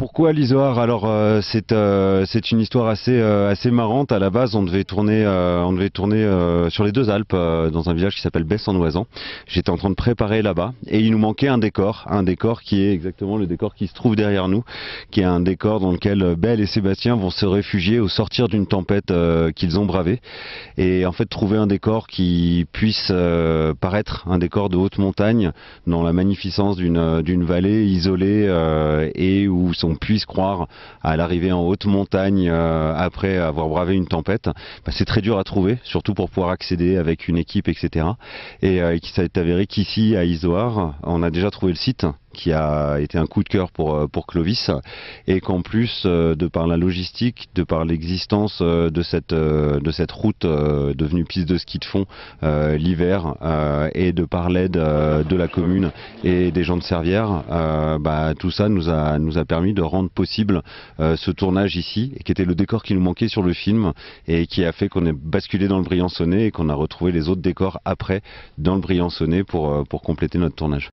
pourquoi l'Isoar Alors euh, c'est euh, c'est une histoire assez euh, assez marrante. À la base, on devait tourner on devait tourner sur les deux Alpes dans un village qui s'appelle Besse en Oisan. J'étais en train de préparer là-bas et il nous manquait un décor, un décor qui est exactement le décor qui se trouve derrière nous, qui est un décor dans lequel Belle et Sébastien vont se réfugier au sortir d'une tempête qu'ils ont bravée et en fait trouver un décor qui puisse paraître un décor de haute montagne dans la magnificence d'une d'une vallée isolée et où sont on puisse croire à l'arrivée en haute montagne euh, après avoir bravé une tempête, bah, c'est très dur à trouver, surtout pour pouvoir accéder avec une équipe, etc. Et, euh, ça s'est avéré qu'ici, à Issoire, on a déjà trouvé le site qui a été un coup de cœur pour, euh, pour Clovis et qu'en plus euh, de par la logistique, de par l'existence euh, de cette, de cette route devenue piste de ski de fond l'hiver et de par l'aide de la commune et des gens de Servières, bah, tout ça nous a, nous a permis de rendre possible ce tournage ici qui était le décor qui nous manquait sur le film et qui a fait qu'on est basculé dans le sonnet et qu'on a retrouvé les autres décors après dans le sonné pour, pour compléter notre tournage.